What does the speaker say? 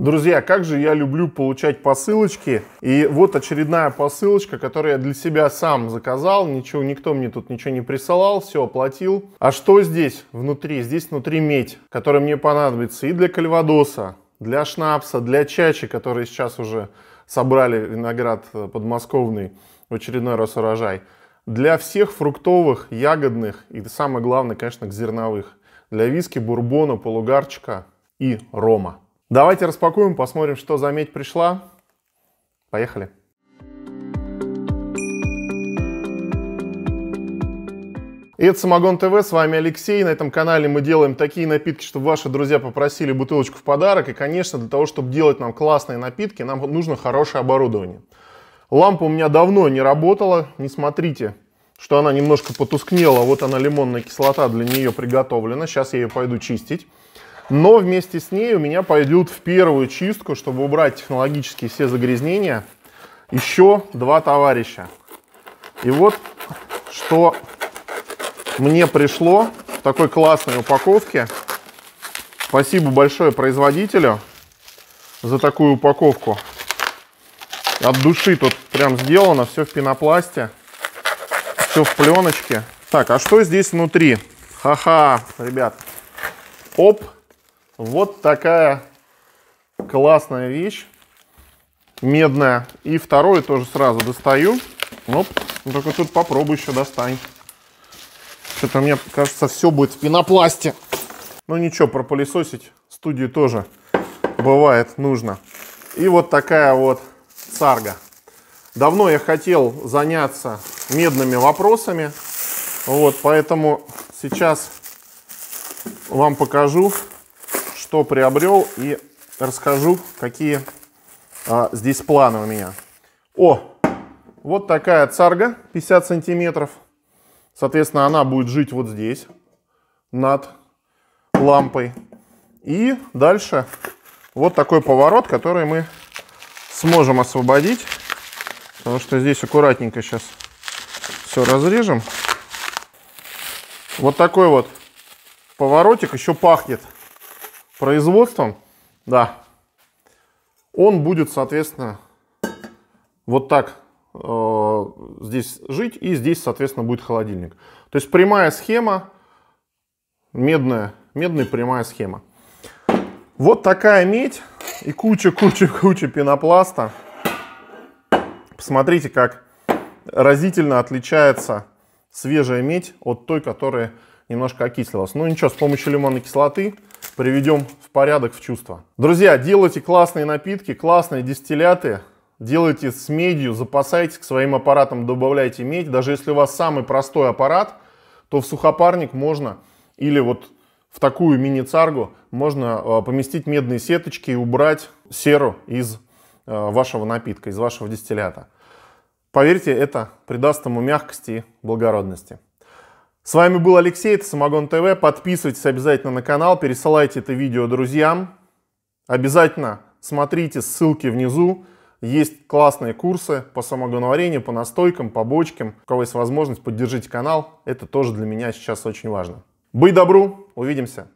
Друзья, как же я люблю получать посылочки. И вот очередная посылочка, которую я для себя сам заказал. Ничего, никто мне тут ничего не присылал, все оплатил. А что здесь внутри? Здесь внутри медь, которая мне понадобится и для кальвадоса, для шнапса, для чачи, которые сейчас уже собрали виноград э, подмосковный в очередной раз урожай. Для всех фруктовых, ягодных и самое главное, конечно, к зерновых. Для виски, бурбона, полугарчика и рома. Давайте распакуем, посмотрим, что за медь пришла. Поехали. это Самогон ТВ, с вами Алексей. На этом канале мы делаем такие напитки, чтобы ваши друзья попросили бутылочку в подарок. И, конечно, для того, чтобы делать нам классные напитки, нам нужно хорошее оборудование. Лампа у меня давно не работала. Не смотрите, что она немножко потускнела. Вот она, лимонная кислота для нее приготовлена. Сейчас я ее пойду чистить. Но вместе с ней у меня пойдут в первую чистку, чтобы убрать технологически все загрязнения, еще два товарища. И вот что мне пришло в такой классной упаковке. Спасибо большое производителю за такую упаковку. От души тут прям сделано, все в пенопласте, все в пленочке. Так, а что здесь внутри? Ха-ха, ребят. Оп, вот такая классная вещь, медная. И второе тоже сразу достаю. Оп, ну, только тут попробуй еще достань. Что-то мне кажется, все будет в пенопласте. Ну ничего, пропылесосить студию тоже бывает нужно. И вот такая вот царга. Давно я хотел заняться медными вопросами. Вот, поэтому сейчас вам покажу, что приобрел и расскажу, какие а, здесь планы у меня. О, вот такая царга 50 сантиметров. Соответственно, она будет жить вот здесь, над лампой. И дальше вот такой поворот, который мы сможем освободить. Потому что здесь аккуратненько сейчас все разрежем. Вот такой вот поворотик еще пахнет производством, да, он будет, соответственно, вот так э, здесь жить, и здесь, соответственно, будет холодильник. То есть прямая схема, медная, медная прямая схема. Вот такая медь и куча-куча-куча пенопласта. Посмотрите, как разительно отличается свежая медь от той, которая немножко окислилась. Ну ничего, с помощью лимонной кислоты приведем в порядок, в чувство. Друзья, делайте классные напитки, классные дистилляты, делайте с медью, запасайтесь к своим аппаратам, добавляйте медь. Даже если у вас самый простой аппарат, то в сухопарник можно или вот в такую мини-царгу можно э, поместить медные сеточки и убрать серу из э, вашего напитка, из вашего дистиллята. Поверьте, это придаст ему мягкости и благородности. С вами был Алексей, это Самогон ТВ. Подписывайтесь обязательно на канал, пересылайте это видео друзьям. Обязательно смотрите ссылки внизу. Есть классные курсы по самогоноварению, по настойкам, по бочкам. У кого есть возможность, поддержите канал. Это тоже для меня сейчас очень важно. Быть добру, увидимся.